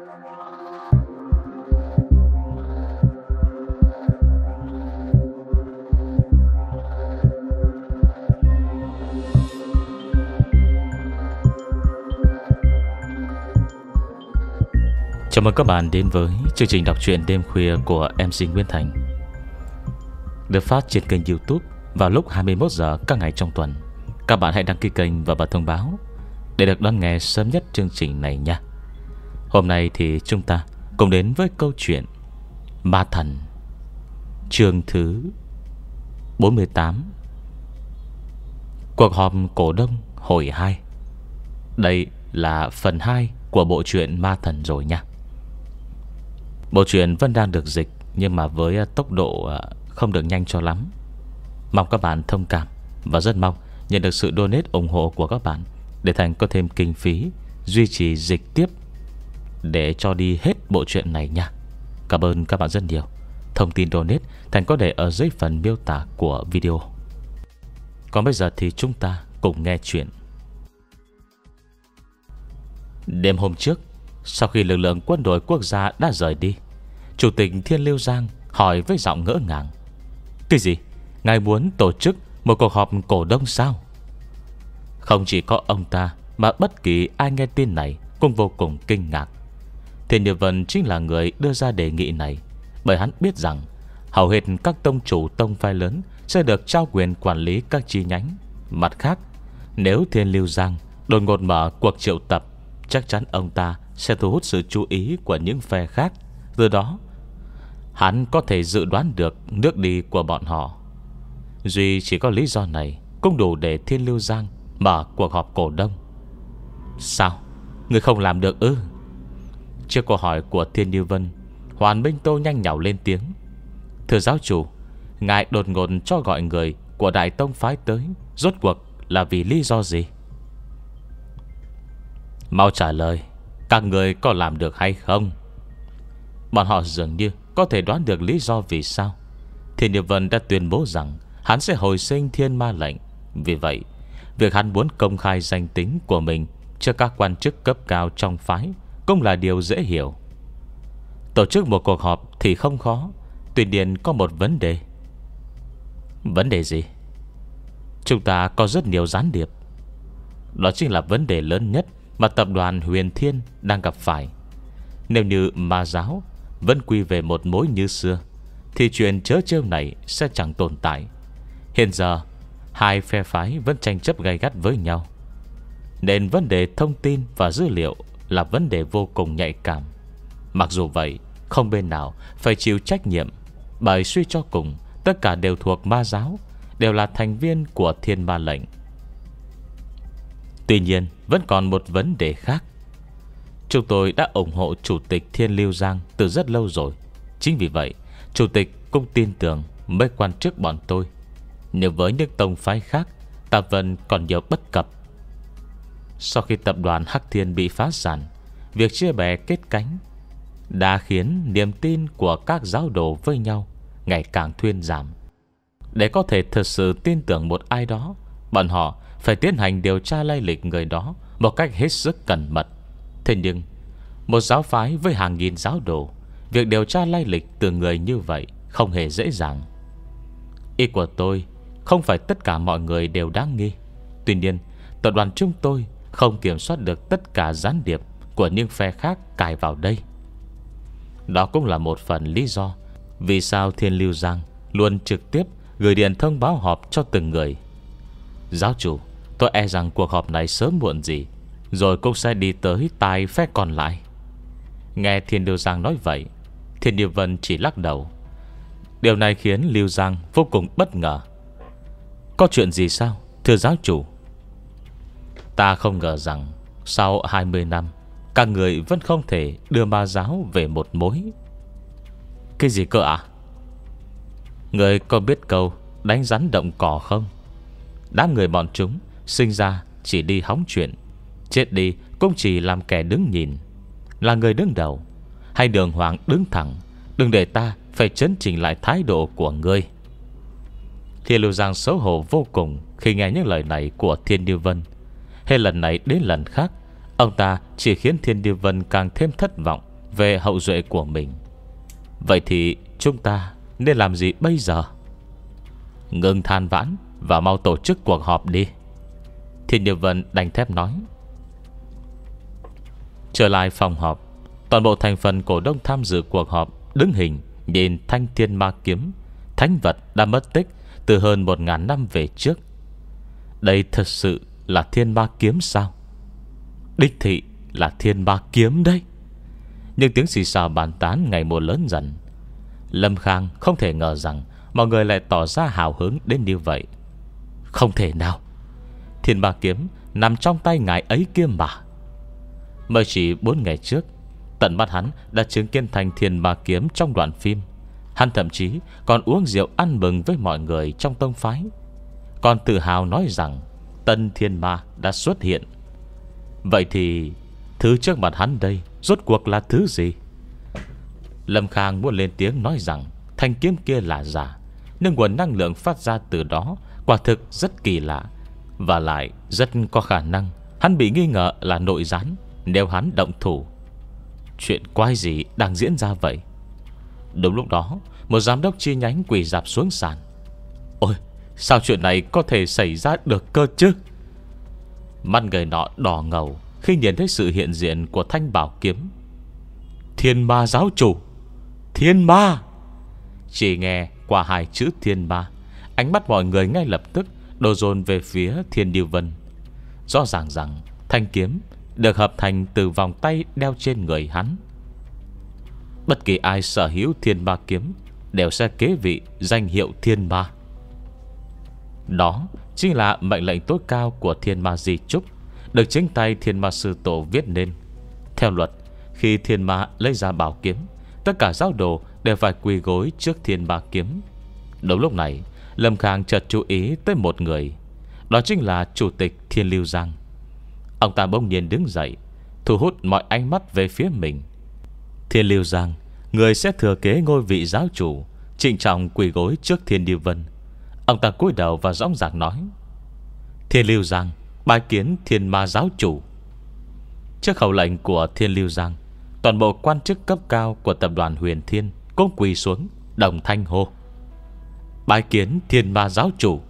Chào mừng các bạn đến với chương trình đọc truyện đêm khuya của MC Nguyễn Thành Được phát trên kênh youtube vào lúc 21 giờ các ngày trong tuần Các bạn hãy đăng ký kênh và bật thông báo Để được đón nghe sớm nhất chương trình này nha Hôm nay thì chúng ta cùng đến với câu chuyện Ma Thần Chương thứ 48 Cuộc họp cổ đông hồi 2 Đây là phần 2 của bộ truyện Ma Thần rồi nha Bộ truyện vẫn đang được dịch Nhưng mà với à, tốc độ à, không được nhanh cho lắm Mong các bạn thông cảm Và rất mong nhận được sự donate ủng hộ của các bạn Để Thành có thêm kinh phí Duy trì dịch tiếp để cho đi hết bộ truyện này nha. Cảm ơn các bạn rất nhiều. Thông tin donate Thành có để ở dưới phần miêu tả của video. Còn bây giờ thì chúng ta cùng nghe chuyện. Đêm hôm trước, sau khi lực lượng quân đội quốc gia đã rời đi, Chủ tịch Thiên Liêu Giang hỏi với giọng ngỡ ngàng. Cái gì? Ngài muốn tổ chức một cuộc họp cổ đông sao? Không chỉ có ông ta mà bất kỳ ai nghe tin này cũng vô cùng kinh ngạc. Thiên Địa Vân chính là người đưa ra đề nghị này Bởi hắn biết rằng Hầu hết các tông chủ tông phái lớn Sẽ được trao quyền quản lý các chi nhánh Mặt khác Nếu Thiên Lưu Giang đột ngột mở cuộc triệu tập Chắc chắn ông ta sẽ thu hút sự chú ý của những phe khác Từ đó Hắn có thể dự đoán được nước đi của bọn họ Duy chỉ có lý do này Cũng đủ để Thiên Lưu Giang Mở cuộc họp cổ đông Sao Người không làm được ư ừ. Trước câu hỏi của Thiên Như Vân Hoàn Minh Tô nhanh nhảu lên tiếng Thưa giáo chủ Ngài đột ngột cho gọi người Của Đại Tông Phái tới Rốt cuộc là vì lý do gì Mau trả lời Các người có làm được hay không Bọn họ dường như Có thể đoán được lý do vì sao Thiên Như Vân đã tuyên bố rằng Hắn sẽ hồi sinh thiên ma lệnh Vì vậy Việc hắn muốn công khai danh tính của mình Trước các quan chức cấp cao trong phái cũng là điều dễ hiểu. Tổ chức một cuộc họp thì không khó, tuy nhiên có một vấn đề. Vấn đề gì? Chúng ta có rất nhiều gián điệp. Đó chính là vấn đề lớn nhất mà tập đoàn Huyền Thiên đang gặp phải. Nếu như ma giáo vẫn quy về một mối như xưa, thì chuyện chớ trêu này sẽ chẳng tồn tại. Hiện giờ, hai phe phái vẫn tranh chấp gay gắt với nhau. Nên vấn đề thông tin và dữ liệu là vấn đề vô cùng nhạy cảm. Mặc dù vậy, không bên nào phải chịu trách nhiệm, bởi suy cho cùng, tất cả đều thuộc ma giáo, đều là thành viên của thiên ma lệnh. Tuy nhiên, vẫn còn một vấn đề khác. Chúng tôi đã ủng hộ Chủ tịch Thiên Lưu Giang từ rất lâu rồi. Chính vì vậy, Chủ tịch cũng tin tưởng mấy quan chức bọn tôi. Nếu với những tông phái khác, ta vẫn còn nhiều bất cập sau khi tập đoàn Hắc Thiên bị phá sản Việc chia bè kết cánh Đã khiến niềm tin của các giáo đồ với nhau Ngày càng thuyên giảm Để có thể thật sự tin tưởng một ai đó Bọn họ phải tiến hành điều tra lai lịch người đó Một cách hết sức cẩn mật Thế nhưng Một giáo phái với hàng nghìn giáo đồ Việc điều tra lai lịch từ người như vậy Không hề dễ dàng Ý của tôi Không phải tất cả mọi người đều đáng nghi Tuy nhiên Tập đoàn chúng tôi không kiểm soát được tất cả gián điệp Của những phe khác cài vào đây Đó cũng là một phần lý do Vì sao Thiên Lưu Giang Luôn trực tiếp gửi điện thông báo họp cho từng người Giáo chủ Tôi e rằng cuộc họp này sớm muộn gì Rồi cũng sẽ đi tới tai phe còn lại Nghe Thiên Lưu Giang nói vậy Thiên Điều Vân chỉ lắc đầu Điều này khiến Lưu Giang vô cùng bất ngờ Có chuyện gì sao Thưa giáo chủ Ta không ngờ rằng Sau 20 năm Các người vẫn không thể đưa ma giáo về một mối Cái gì cơ ạ à? Người có biết câu Đánh rắn động cỏ không Đám người bọn chúng Sinh ra chỉ đi hóng chuyện Chết đi cũng chỉ làm kẻ đứng nhìn Là người đứng đầu Hay đường hoàng đứng thẳng Đừng để ta phải chấn chỉnh lại thái độ của ngươi Thiên Lưu Giang xấu hổ vô cùng Khi nghe những lời này của Thiên Như Vân Hết lần này đến lần khác Ông ta chỉ khiến Thiên Địa Vân càng thêm thất vọng Về hậu duệ của mình Vậy thì chúng ta nên làm gì bây giờ Ngừng than vãn Và mau tổ chức cuộc họp đi Thiên Địa Vân đành thép nói Trở lại phòng họp Toàn bộ thành phần cổ đông tham dự cuộc họp Đứng hình nhìn thanh thiên ma kiếm Thánh vật đã mất tích Từ hơn một ngàn năm về trước Đây thật sự là thiên ba kiếm sao Đích thị là thiên ba kiếm đấy Nhưng tiếng xì xào bàn tán ngày mùa lớn dần Lâm Khang không thể ngờ rằng Mọi người lại tỏ ra hào hứng đến như vậy Không thể nào Thiên ba kiếm nằm trong tay ngài ấy kia mà Mới chỉ 4 ngày trước Tận mắt hắn đã chứng kiến thành thiên ba kiếm trong đoạn phim Hắn thậm chí còn uống rượu ăn mừng với mọi người trong tông phái Còn tự hào nói rằng Tân thiên ma đã xuất hiện Vậy thì Thứ trước mặt hắn đây Rốt cuộc là thứ gì Lâm Khang muốn lên tiếng nói rằng Thanh kiếm kia là giả Nhưng nguồn năng lượng phát ra từ đó Quả thực rất kỳ lạ Và lại rất có khả năng Hắn bị nghi ngờ là nội gián Nếu hắn động thủ Chuyện quái gì đang diễn ra vậy Đúng lúc đó Một giám đốc chi nhánh quỳ dạp xuống sàn Sao chuyện này có thể xảy ra được cơ chứ Mắt người nọ đỏ ngầu Khi nhìn thấy sự hiện diện của thanh bảo kiếm Thiên ma giáo chủ Thiên ma Chỉ nghe qua hai chữ thiên ma Ánh mắt mọi người ngay lập tức Đồ dồn về phía thiên điều vân Rõ ràng rằng thanh kiếm Được hợp thành từ vòng tay đeo trên người hắn Bất kỳ ai sở hữu thiên ma kiếm Đều sẽ kế vị danh hiệu thiên ma đó chính là mệnh lệnh tối cao của Thiên Ma Di Trúc Được chính tay Thiên Ma Sư Tổ viết nên Theo luật Khi Thiên Ma lấy ra bảo kiếm Tất cả giáo đồ đều phải quỳ gối trước Thiên Ma Kiếm Đúng lúc này Lâm Khang chợt chú ý tới một người Đó chính là Chủ tịch Thiên Lưu Giang Ông ta bỗng nhiên đứng dậy Thu hút mọi ánh mắt về phía mình Thiên Lưu Giang Người sẽ thừa kế ngôi vị giáo chủ Trịnh trọng quỳ gối trước Thiên Điêu Vân Ông ta cúi đầu và rõ ràng nói Thiên Lưu Giang Bái kiến thiên ma giáo chủ Trước khẩu lệnh của Thiên Lưu Giang Toàn bộ quan chức cấp cao Của tập đoàn huyền thiên Cũng quỳ xuống đồng thanh hô Bái kiến thiên ma giáo chủ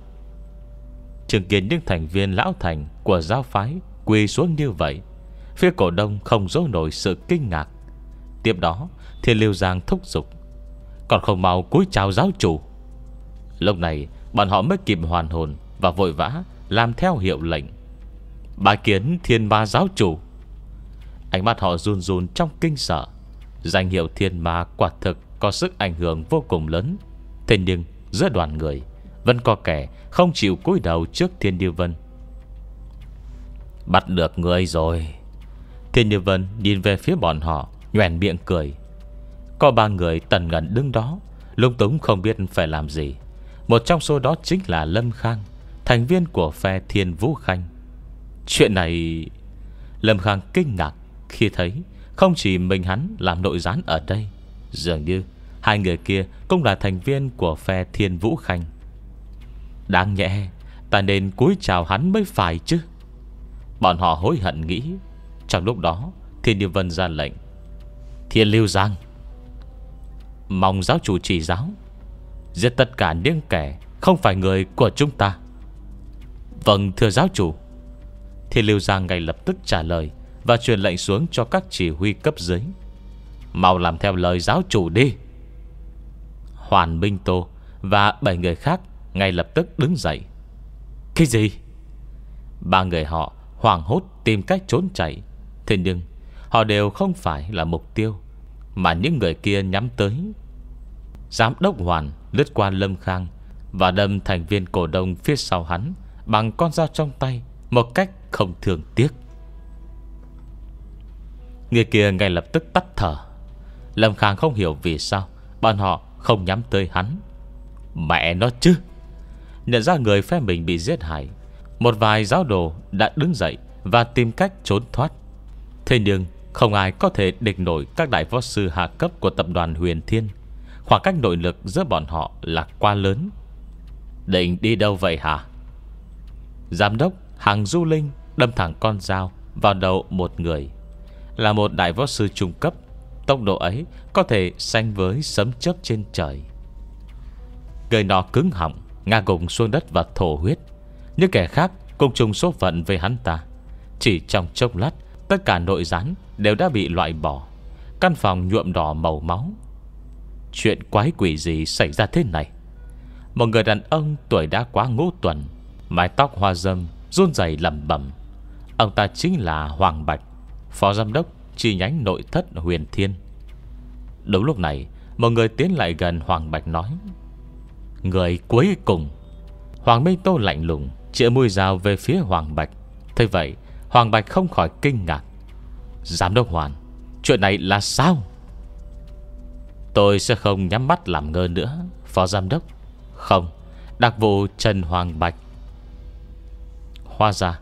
Chứng kiến những thành viên lão thành Của giáo phái quỳ xuống như vậy Phía cổ đông không giấu nổi sự kinh ngạc Tiếp đó Thiên Lưu Giang thúc giục Còn không mau cúi chào giáo chủ Lúc này Bọn họ mới kịp hoàn hồn Và vội vã làm theo hiệu lệnh Bà kiến thiên ma giáo chủ Ánh mắt họ run run trong kinh sợ Danh hiệu thiên ma quả thực Có sức ảnh hưởng vô cùng lớn Thế nhưng giữa đoàn người Vẫn có kẻ không chịu cúi đầu trước thiên điêu vân Bắt được người rồi Thiên điêu vân nhìn về phía bọn họ Nhoèn miệng cười Có ba người tần ngẩn đứng đó Lung túng không biết phải làm gì một trong số đó chính là Lâm Khang Thành viên của phe Thiên Vũ Khanh Chuyện này Lâm Khang kinh ngạc khi thấy Không chỉ mình hắn làm nội gián ở đây Dường như Hai người kia cũng là thành viên của phe Thiên Vũ Khanh Đáng nhẹ Ta nên cúi chào hắn mới phải chứ Bọn họ hối hận nghĩ Trong lúc đó Thiên Điêu Vân ra lệnh Thiên Lưu Giang Mong giáo chủ chỉ giáo Giết tất cả những kẻ Không phải người của chúng ta Vâng thưa giáo chủ Thì Lưu Giang ngay lập tức trả lời Và truyền lệnh xuống cho các chỉ huy cấp dưới Mau làm theo lời giáo chủ đi Hoàn Minh Tô Và bảy người khác Ngay lập tức đứng dậy Cái gì Ba người họ hoảng hốt tìm cách trốn chạy Thế nhưng Họ đều không phải là mục tiêu Mà những người kia nhắm tới Giám đốc Hoàn lướt qua Lâm Khang và đâm thành viên cổ đông phía sau hắn bằng con dao trong tay một cách không thường tiếc. Người kia ngay lập tức tắt thở. Lâm Khang không hiểu vì sao bọn họ không nhắm tới hắn. Mẹ nó chứ! Nhận ra người phe mình bị giết hại, một vài giáo đồ đã đứng dậy và tìm cách trốn thoát. Thế nhưng không ai có thể địch nổi các đại võ sư hạ cấp của tập đoàn Huyền Thiên. Khoảng cách nội lực giữa bọn họ là quá lớn Định đi đâu vậy hả Giám đốc Hàng Du Linh đâm thẳng con dao Vào đầu một người Là một đại võ sư trung cấp Tốc độ ấy có thể sanh với sấm chớp trên trời Người nọ cứng họng Ngã gục xuống đất và thổ huyết Những kẻ khác cùng chung số phận với hắn ta Chỉ trong chốc lát Tất cả nội gián đều đã bị loại bỏ Căn phòng nhuộm đỏ màu máu Chuyện quái quỷ gì xảy ra thế này Một người đàn ông tuổi đã quá ngũ tuần Mái tóc hoa dâm Run rẩy lầm bẩm Ông ta chính là Hoàng Bạch Phó giám đốc chi nhánh nội thất huyền thiên Đúng lúc này Một người tiến lại gần Hoàng Bạch nói Người cuối cùng Hoàng Minh Tô lạnh lùng Chĩa mũi rào về phía Hoàng Bạch Thế vậy Hoàng Bạch không khỏi kinh ngạc Giám đốc Hoàng, Chuyện này là sao Tôi sẽ không nhắm mắt làm ngơ nữa Phó giám đốc Không Đặc vụ Trần Hoàng Bạch Hoa ra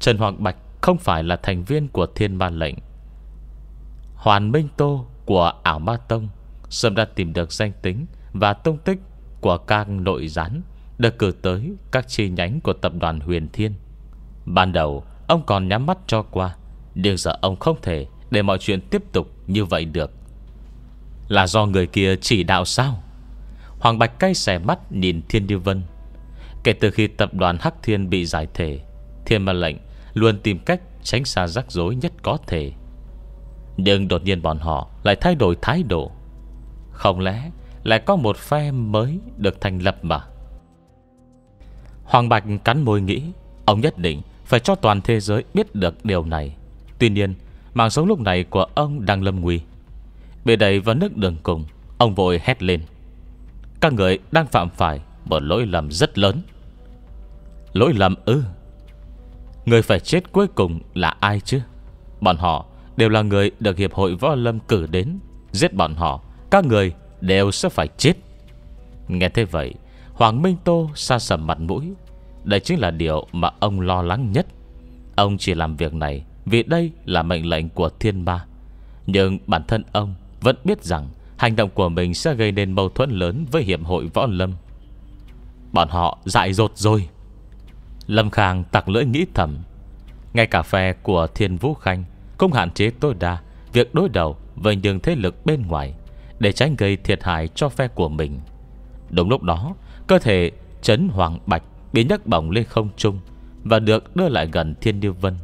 Trần Hoàng Bạch không phải là thành viên của thiên ma lệnh Hoàn Minh Tô của ảo ma tông sớm đã tìm được danh tính Và tung tích của các nội gián Được cử tới các chi nhánh của tập đoàn Huyền Thiên Ban đầu Ông còn nhắm mắt cho qua Nhưng giờ ông không thể Để mọi chuyện tiếp tục như vậy được là do người kia chỉ đạo sao Hoàng Bạch cay xẻ mắt nhìn Thiên Điêu Vân Kể từ khi tập đoàn Hắc Thiên bị giải thể Thiên Ma Lệnh luôn tìm cách tránh xa rắc rối nhất có thể Nhưng đột nhiên bọn họ lại thay đổi thái độ Không lẽ lại có một phe mới được thành lập mà Hoàng Bạch cắn môi nghĩ Ông nhất định phải cho toàn thế giới biết được điều này Tuy nhiên Mạng sống lúc này của ông đang lâm nguy Bị đẩy vào nước đường cùng Ông vội hét lên Các người đang phạm phải Một lỗi lầm rất lớn Lỗi lầm ư Người phải chết cuối cùng là ai chứ Bọn họ đều là người Được Hiệp hội Võ Lâm cử đến Giết bọn họ Các người đều sẽ phải chết Nghe thế vậy Hoàng Minh Tô xa sầm mặt mũi Đây chính là điều mà ông lo lắng nhất Ông chỉ làm việc này Vì đây là mệnh lệnh của thiên ma Nhưng bản thân ông vẫn biết rằng Hành động của mình sẽ gây nên mâu thuẫn lớn Với hiệp hội võ lâm Bọn họ dại dột rồi Lâm Khang tặc lưỡi nghĩ thầm Ngay cà phê của Thiên Vũ Khanh Cũng hạn chế tối đa Việc đối đầu với những thế lực bên ngoài Để tránh gây thiệt hại cho phe của mình Đúng lúc đó Cơ thể Trấn Hoàng Bạch Bị nhấc bỏng lên không trung Và được đưa lại gần Thiên Điêu Vân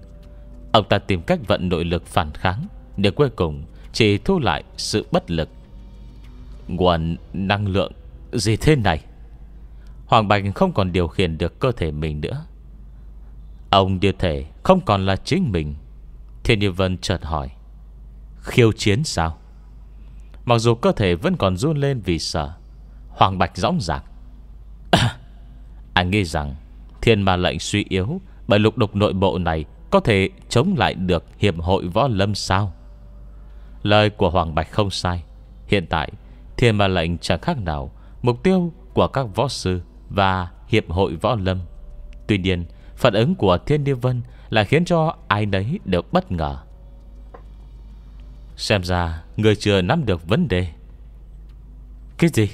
Ông ta tìm cách vận nội lực phản kháng Để cuối cùng chỉ thu lại sự bất lực Nguồn năng lượng Gì thế này Hoàng Bạch không còn điều khiển được cơ thể mình nữa Ông như thể Không còn là chính mình Thiên Như Vân chợt hỏi Khiêu chiến sao Mặc dù cơ thể vẫn còn run lên vì sợ Hoàng Bạch dõng dạc: Anh nghĩ rằng Thiên ma lệnh suy yếu Bởi lục đục nội bộ này Có thể chống lại được hiệp hội võ lâm sao Lời của Hoàng Bạch không sai Hiện tại thiên ma lệnh chẳng khác nào Mục tiêu của các võ sư Và hiệp hội võ lâm Tuy nhiên phản ứng của thiên điêu vân Là khiến cho ai nấy đều bất ngờ Xem ra người chưa nắm được vấn đề Cái gì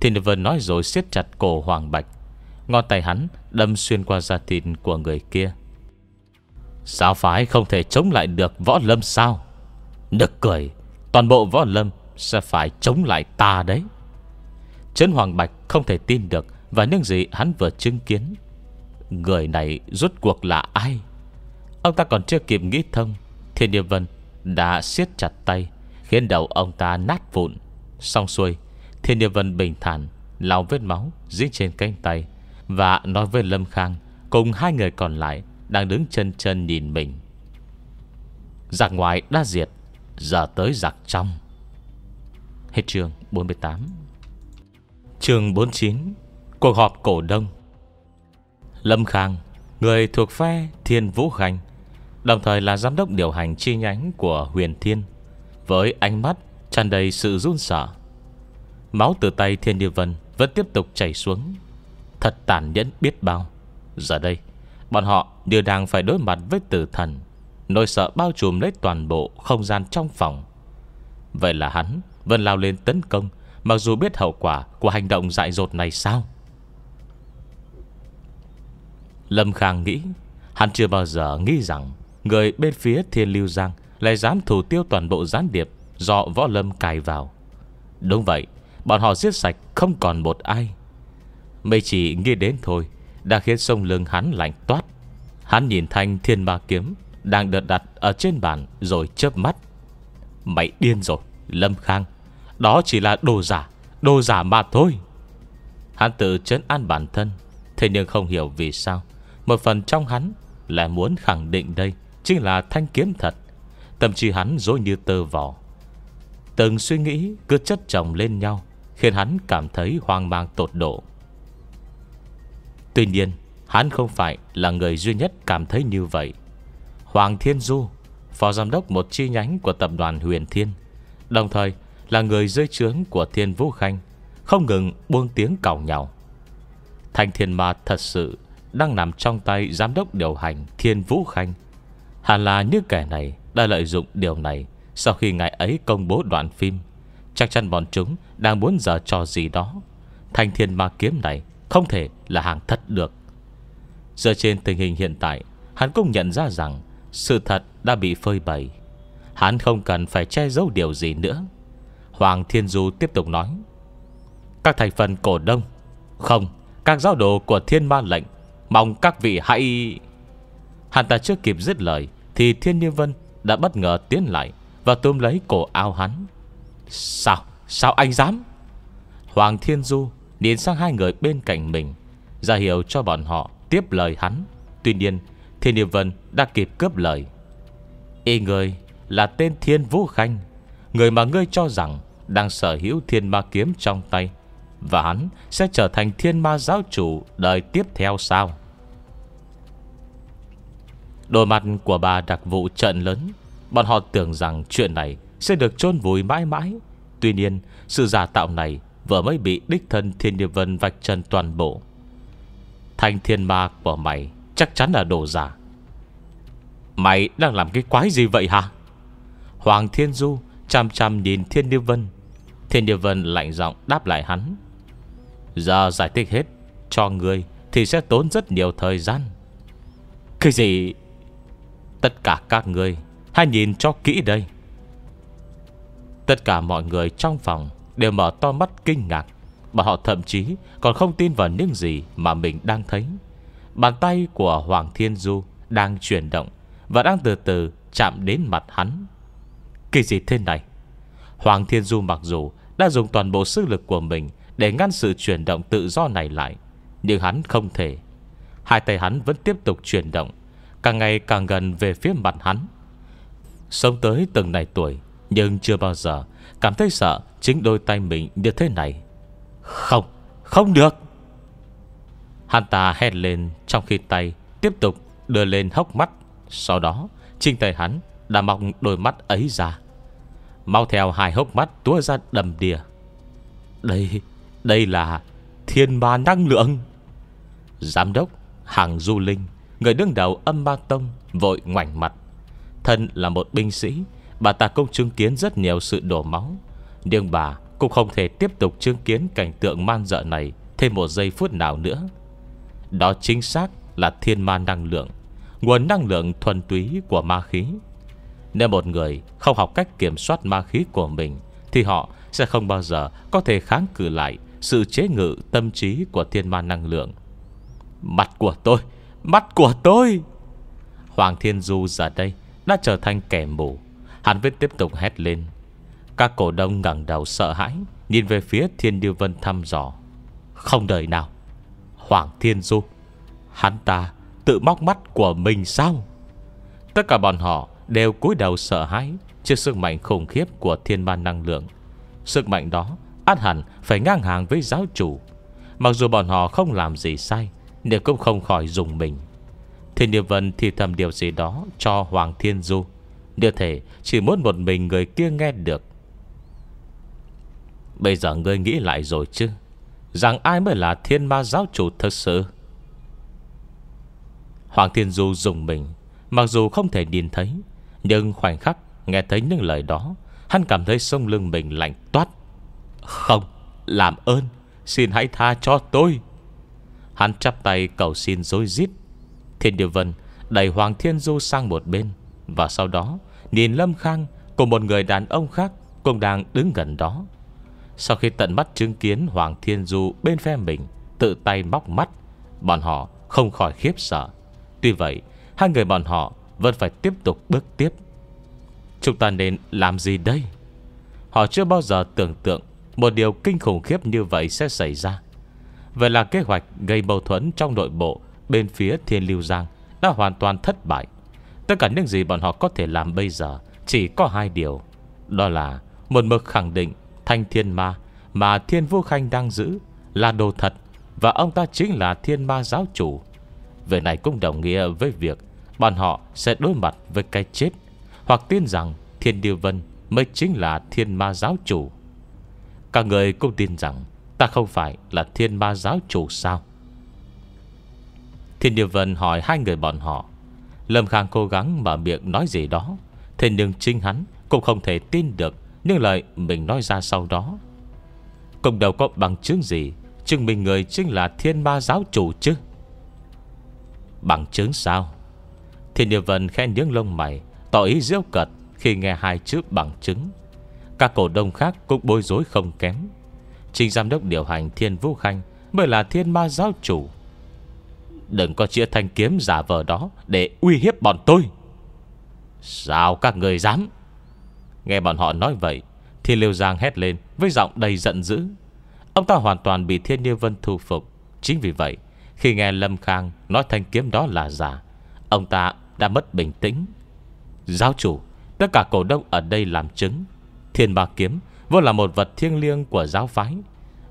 Thiên điêu vân nói rồi siết chặt cổ Hoàng Bạch Ngón tay hắn đâm xuyên qua da thịt của người kia Sao phái không thể chống lại được võ lâm sao Nực cười Toàn bộ võ lâm sẽ phải chống lại ta đấy Trấn Hoàng Bạch không thể tin được Và những gì hắn vừa chứng kiến Người này rốt cuộc là ai Ông ta còn chưa kịp nghĩ thông Thiên Địa Vân đã siết chặt tay Khiến đầu ông ta nát vụn Xong xuôi Thiên Địa Vân bình thản lau vết máu dính trên cánh tay Và nói với Lâm Khang Cùng hai người còn lại Đang đứng chân chân nhìn mình Giặc ngoài đã diệt Giờ tới giặc trong Hết chương 48 Chương 49 Cuộc họp cổ đông Lâm Khang Người thuộc phe Thiên Vũ Khanh Đồng thời là giám đốc điều hành chi nhánh của Huyền Thiên Với ánh mắt tràn đầy sự run sợ Máu từ tay Thiên Địa Vân Vẫn tiếp tục chảy xuống Thật tàn nhẫn biết bao Giờ đây Bọn họ đều đang phải đối mặt với tử thần Nỗi sợ bao trùm lấy toàn bộ không gian trong phòng Vậy là hắn Vẫn lao lên tấn công Mặc dù biết hậu quả của hành động dại dột này sao Lâm Khang nghĩ Hắn chưa bao giờ nghĩ rằng Người bên phía Thiên Lưu Giang Lại dám thủ tiêu toàn bộ gián điệp Do võ lâm cài vào Đúng vậy Bọn họ giết sạch không còn một ai Mây chỉ nghĩ đến thôi Đã khiến sông lưng hắn lạnh toát Hắn nhìn thanh thiên ma kiếm đang được đặt ở trên bàn Rồi chớp mắt Mày điên rồi Lâm Khang Đó chỉ là đồ giả Đồ giả mà thôi Hắn tự chấn an bản thân Thế nhưng không hiểu vì sao Một phần trong hắn Lại muốn khẳng định đây Chính là thanh kiếm thật Tâm trí hắn dối như tơ vỏ Từng suy nghĩ cứ chất chồng lên nhau Khiến hắn cảm thấy hoang mang tột độ Tuy nhiên Hắn không phải là người duy nhất cảm thấy như vậy Hoàng Thiên Du Phó giám đốc một chi nhánh của tập đoàn Huyền Thiên Đồng thời là người dưới trướng của Thiên Vũ Khanh Không ngừng buông tiếng cào nhau Thanh Thiên Ma thật sự Đang nằm trong tay giám đốc điều hành Thiên Vũ Khanh Hẳn là những kẻ này đã lợi dụng điều này Sau khi ngài ấy công bố đoạn phim Chắc chắn bọn chúng đang muốn giờ trò gì đó Thanh Thiên Ma kiếm này Không thể là hàng thật được Dựa trên tình hình hiện tại Hắn cũng nhận ra rằng sự thật đã bị phơi bày Hắn không cần phải che giấu điều gì nữa Hoàng Thiên Du tiếp tục nói Các thành phần cổ đông Không Các giáo đồ của thiên ma lệnh Mong các vị hãy Hắn ta chưa kịp dứt lời Thì Thiên Như Vân đã bất ngờ tiến lại Và tôm lấy cổ ao hắn Sao? Sao anh dám? Hoàng Thiên Du Điền sang hai người bên cạnh mình ra hiệu cho bọn họ tiếp lời hắn Tuy nhiên Thiên Niệm Vân đã kịp cướp lời Y người là tên Thiên Vũ Khanh Người mà ngươi cho rằng Đang sở hữu thiên ma kiếm trong tay Và hắn sẽ trở thành thiên ma giáo chủ Đời tiếp theo sao Đôi mặt của bà đặc vụ trận lớn Bọn họ tưởng rằng chuyện này Sẽ được chôn vùi mãi mãi Tuy nhiên sự giả tạo này Vừa mới bị đích thân Thiên Niệm Vân vạch trần toàn bộ Thành thiên ma của mày Chắc chắn là đồ giả Mày đang làm cái quái gì vậy hả Hoàng Thiên Du Chăm chăm nhìn Thiên Điêu Vân Thiên Điêu Vân lạnh giọng đáp lại hắn Giờ giải thích hết Cho người thì sẽ tốn rất nhiều thời gian Cái gì Tất cả các người Hãy nhìn cho kỹ đây Tất cả mọi người trong phòng Đều mở to mắt kinh ngạc Bọn họ thậm chí còn không tin vào những gì Mà mình đang thấy Bàn tay của Hoàng Thiên Du Đang chuyển động Và đang từ từ chạm đến mặt hắn Kỳ gì thế này Hoàng Thiên Du mặc dù Đã dùng toàn bộ sức lực của mình Để ngăn sự chuyển động tự do này lại Nhưng hắn không thể Hai tay hắn vẫn tiếp tục chuyển động Càng ngày càng gần về phía mặt hắn Sống tới từng này tuổi Nhưng chưa bao giờ Cảm thấy sợ chính đôi tay mình như thế này Không, không được Hắn ta hét lên trong khi tay Tiếp tục đưa lên hốc mắt Sau đó trinh tay hắn Đã mọc đôi mắt ấy ra Mau theo hai hốc mắt túa ra đầm đìa Đây Đây là thiên ma năng lượng Giám đốc Hàng Du Linh Người đứng đầu âm ba tông Vội ngoảnh mặt Thân là một binh sĩ Bà ta cũng chứng kiến rất nhiều sự đổ máu Nhưng bà cũng không thể tiếp tục chứng kiến cảnh tượng man dợ này Thêm một giây phút nào nữa đó chính xác là thiên ma năng lượng Nguồn năng lượng thuần túy của ma khí Nếu một người không học cách kiểm soát ma khí của mình Thì họ sẽ không bao giờ có thể kháng cự lại Sự chế ngự tâm trí của thiên ma năng lượng Mặt của tôi Mắt của tôi Hoàng Thiên Du giờ đây Đã trở thành kẻ mù Hắn vẫn tiếp tục hét lên Các cổ đông ngẩng đầu sợ hãi Nhìn về phía Thiên Điêu Vân thăm dò Không đời nào Hoàng Thiên Du Hắn ta tự móc mắt của mình sao Tất cả bọn họ đều cúi đầu sợ hãi Trước sức mạnh khủng khiếp của thiên man năng lượng Sức mạnh đó át hẳn phải ngang hàng với giáo chủ Mặc dù bọn họ không làm gì sai Nhưng cũng không khỏi dùng mình Thiên Địa Vân thì thầm điều gì đó cho Hoàng Thiên Du Như thể chỉ muốn một mình người kia nghe được Bây giờ ngươi nghĩ lại rồi chứ Rằng ai mới là thiên ma giáo chủ thật sự Hoàng Thiên Du dùng mình Mặc dù không thể nhìn thấy Nhưng khoảnh khắc nghe thấy những lời đó Hắn cảm thấy sông lưng mình lạnh toát Không Làm ơn Xin hãy tha cho tôi Hắn chắp tay cầu xin dối rít Thiên Điều Vân đẩy Hoàng Thiên Du sang một bên Và sau đó Nhìn Lâm Khang Cùng một người đàn ông khác Cũng đang đứng gần đó sau khi tận mắt chứng kiến Hoàng Thiên Du bên phe mình Tự tay móc mắt Bọn họ không khỏi khiếp sợ Tuy vậy hai người bọn họ Vẫn phải tiếp tục bước tiếp Chúng ta nên làm gì đây Họ chưa bao giờ tưởng tượng Một điều kinh khủng khiếp như vậy sẽ xảy ra Vậy là kế hoạch gây mâu thuẫn trong nội bộ Bên phía Thiên Lưu Giang Đã hoàn toàn thất bại Tất cả những gì bọn họ có thể làm bây giờ Chỉ có hai điều Đó là một mực khẳng định Thanh thiên ma mà thiên vô khanh đang giữ là đồ thật và ông ta chính là thiên ma giáo chủ. Về này cũng đồng nghĩa với việc bọn họ sẽ đối mặt với cái chết hoặc tin rằng thiên điều vân mới chính là thiên ma giáo chủ. Các người cũng tin rằng ta không phải là thiên ma giáo chủ sao? Thiên điều vân hỏi hai người bọn họ. Lâm Khang cố gắng mở miệng nói gì đó Thế nhưng chính hắn cũng không thể tin được nhưng lời mình nói ra sau đó Cộng đầu có bằng chứng gì Chứng minh người chính là thiên ma giáo chủ chứ Bằng chứng sao Thiên địa vần khen những lông mày Tỏ ý diêu cật Khi nghe hai chữ bằng chứng Các cổ đông khác cũng bối rối không kém Trình giám đốc điều hành thiên vũ khanh Mới là thiên ma giáo chủ Đừng có chĩa thanh kiếm giả vờ đó Để uy hiếp bọn tôi Sao các người dám Nghe bọn họ nói vậy Thì Liêu Giang hét lên với giọng đầy giận dữ Ông ta hoàn toàn bị Thiên như Vân thu phục Chính vì vậy Khi nghe Lâm Khang nói thanh kiếm đó là giả Ông ta đã mất bình tĩnh Giáo chủ Tất cả cổ đông ở đây làm chứng Thiên Ma Kiếm vốn là một vật thiêng liêng của giáo phái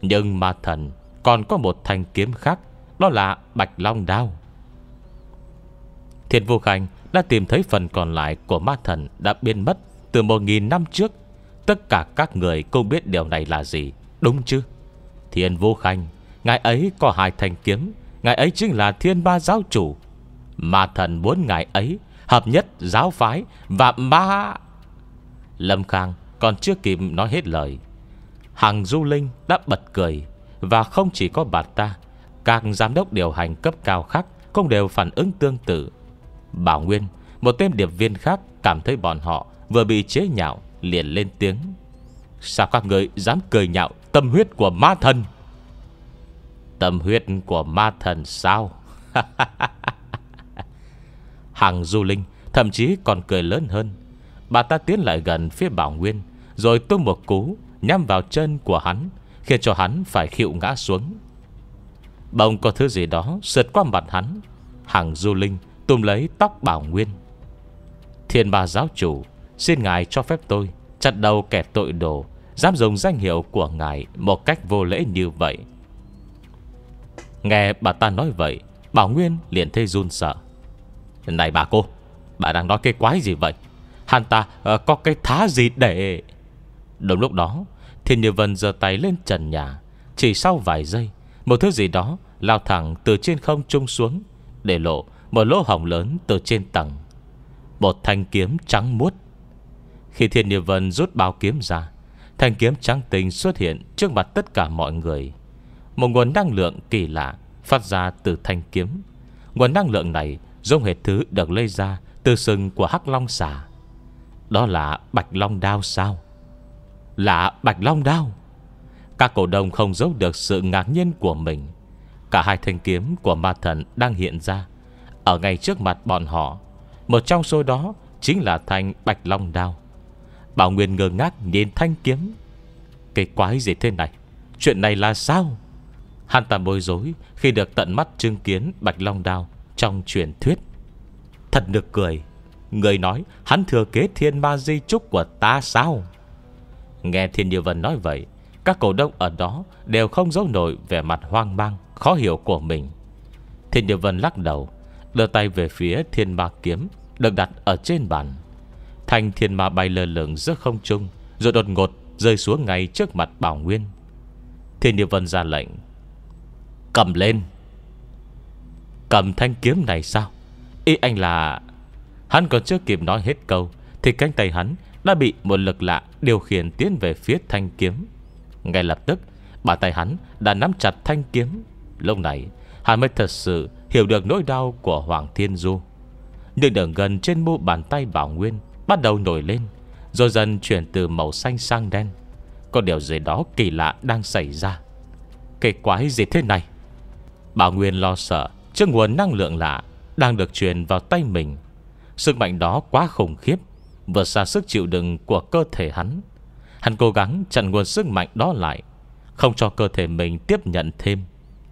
Nhưng ma thần Còn có một thanh kiếm khác Đó là Bạch Long Đao Thiên Vô Khanh đã tìm thấy phần còn lại của ma thần đã biến mất từ 1 nghìn năm trước Tất cả các người cũng biết điều này là gì Đúng chứ Thiên Vô Khanh Ngài ấy có hai thanh kiếm Ngài ấy chính là thiên ba giáo chủ Mà thần muốn ngài ấy Hợp nhất giáo phái và ma Lâm Khang còn chưa kịp nói hết lời Hàng Du Linh đã bật cười Và không chỉ có bà ta Các giám đốc điều hành cấp cao khác Cũng đều phản ứng tương tự Bảo Nguyên Một tên điệp viên khác cảm thấy bọn họ Vừa bị chế nhạo liền lên tiếng Sao các người dám cười nhạo tâm huyết của ma thần Tâm huyết của ma thần sao hằng du linh Thậm chí còn cười lớn hơn Bà ta tiến lại gần phía bảo nguyên Rồi tung một cú Nhắm vào chân của hắn Khiến cho hắn phải khịu ngã xuống Bỗng có thứ gì đó sượt qua mặt hắn hằng du linh tùm lấy tóc bảo nguyên Thiên ba giáo chủ Xin ngài cho phép tôi Chặt đầu kẻ tội đồ Dám dùng danh hiệu của ngài Một cách vô lễ như vậy Nghe bà ta nói vậy Bảo Nguyên liền thê run sợ Này bà cô Bà đang nói cái quái gì vậy Hắn ta uh, có cái thá gì để Đúng lúc đó Thiên Như Vân giơ tay lên trần nhà Chỉ sau vài giây Một thứ gì đó lao thẳng từ trên không trung xuống Để lộ một lỗ hỏng lớn từ trên tầng Một thanh kiếm trắng muốt khi thiên địa vân rút bao kiếm ra Thanh kiếm trắng tinh xuất hiện Trước mặt tất cả mọi người Một nguồn năng lượng kỳ lạ Phát ra từ thanh kiếm Nguồn năng lượng này giống hệt thứ được lây ra Từ sừng của hắc long xà Đó là bạch long đao sao Là bạch long đao Các cổ đông không giấu được sự ngạc nhiên của mình Cả hai thanh kiếm của ma thần đang hiện ra Ở ngay trước mặt bọn họ Một trong số đó chính là thanh bạch long đao Bảo Nguyên ngơ ngác nhìn thanh kiếm Cái quái gì thế này Chuyện này là sao Hắn ta bối rối khi được tận mắt chứng kiến Bạch Long Đao trong truyền thuyết Thật được cười Người nói hắn thừa kế thiên ma di trúc của ta sao Nghe Thiên Như Vân nói vậy Các cổ đông ở đó đều không giấu nổi Vẻ mặt hoang mang, khó hiểu của mình Thiên Như Vân lắc đầu Đưa tay về phía thiên ma kiếm Được đặt ở trên bàn Thanh thiên ma bay lơ lửng giữa không trung Rồi đột ngột rơi xuống ngay trước mặt Bảo Nguyên Thiên địa vân ra lệnh Cầm lên Cầm thanh kiếm này sao Ý anh là Hắn còn chưa kịp nói hết câu Thì cánh tay hắn đã bị một lực lạ Điều khiển tiến về phía thanh kiếm Ngay lập tức Bàn tay hắn đã nắm chặt thanh kiếm Lúc này hắn mới thật sự hiểu được nỗi đau của Hoàng Thiên Du Nhưng đường gần trên mu bàn tay Bảo Nguyên Bắt đầu nổi lên Rồi dần chuyển từ màu xanh sang đen Có điều gì đó kỳ lạ đang xảy ra kỳ quái gì thế này Bảo Nguyên lo sợ Trước nguồn năng lượng lạ Đang được truyền vào tay mình Sức mạnh đó quá khủng khiếp Vượt xa sức chịu đựng của cơ thể hắn Hắn cố gắng chặn nguồn sức mạnh đó lại Không cho cơ thể mình tiếp nhận thêm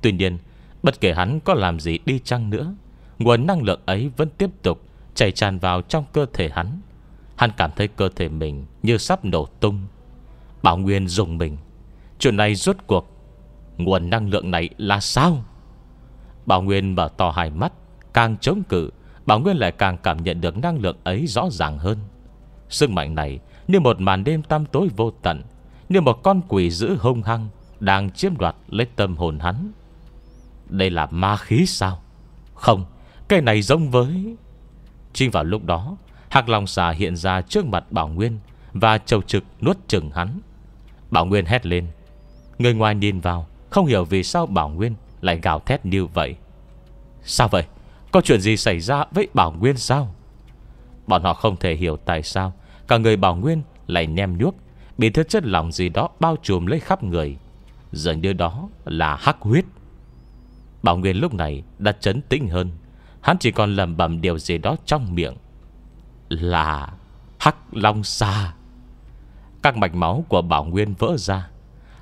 Tuy nhiên Bất kể hắn có làm gì đi chăng nữa Nguồn năng lượng ấy vẫn tiếp tục Chảy tràn vào trong cơ thể hắn Hắn cảm thấy cơ thể mình như sắp nổ tung Bảo Nguyên dùng mình Chuyện này rốt cuộc Nguồn năng lượng này là sao Bảo Nguyên mở to hai mắt Càng chống cự Bảo Nguyên lại càng cảm nhận được năng lượng ấy rõ ràng hơn Sức mạnh này Như một màn đêm tăm tối vô tận Như một con quỷ dữ hung hăng Đang chiếm đoạt lấy tâm hồn hắn Đây là ma khí sao Không Cái này giống với Chính vào lúc đó Hạc Long xà hiện ra trước mặt Bảo Nguyên Và trầu trực nuốt chừng hắn Bảo Nguyên hét lên Người ngoài nhìn vào Không hiểu vì sao Bảo Nguyên lại gào thét như vậy Sao vậy? Có chuyện gì xảy ra với Bảo Nguyên sao? Bọn họ không thể hiểu tại sao Cả người Bảo Nguyên lại nem nuốt Bị thứ chất lỏng gì đó bao trùm lấy khắp người Dường như đó là hắc huyết Bảo Nguyên lúc này đã chấn tĩnh hơn Hắn chỉ còn lầm bầm điều gì đó trong miệng là Hắc Long Sa. Các mạch máu của Bảo Nguyên vỡ ra.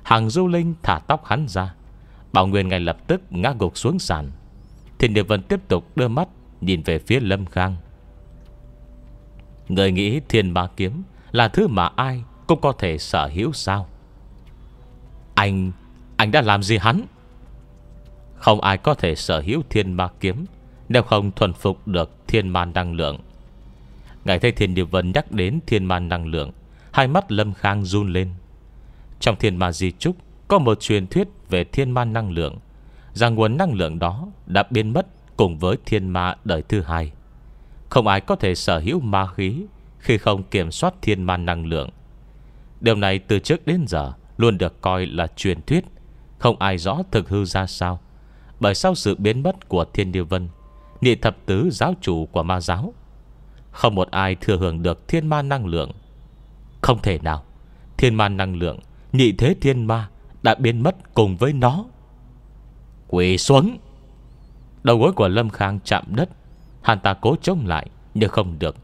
Hàng du linh thả tóc hắn ra. Bảo Nguyên ngay lập tức ngã gục xuống sàn. Thiên Địa Vân tiếp tục đưa mắt nhìn về phía Lâm Khang. Người nghĩ thiên ma kiếm là thứ mà ai cũng có thể sở hữu sao? Anh, anh đã làm gì hắn? Không ai có thể sở hữu thiên ma kiếm nếu không thuần phục được thiên man năng lượng Ngài thấy thiên địa vân nhắc đến thiên ma năng lượng Hai mắt lâm khang run lên Trong thiên ma di trúc Có một truyền thuyết về thiên ma năng lượng Rằng nguồn năng lượng đó Đã biến mất cùng với thiên ma đời thứ hai Không ai có thể sở hữu ma khí Khi không kiểm soát thiên ma năng lượng Điều này từ trước đến giờ Luôn được coi là truyền thuyết Không ai rõ thực hư ra sao Bởi sau sự biến mất của thiên địa vân Nhị thập tứ giáo chủ của ma giáo không một ai thừa hưởng được thiên ma năng lượng Không thể nào Thiên ma năng lượng Nhị thế thiên ma Đã biến mất cùng với nó quỳ xuống Đầu gối của Lâm Khang chạm đất Hắn ta cố chống lại Nhưng không được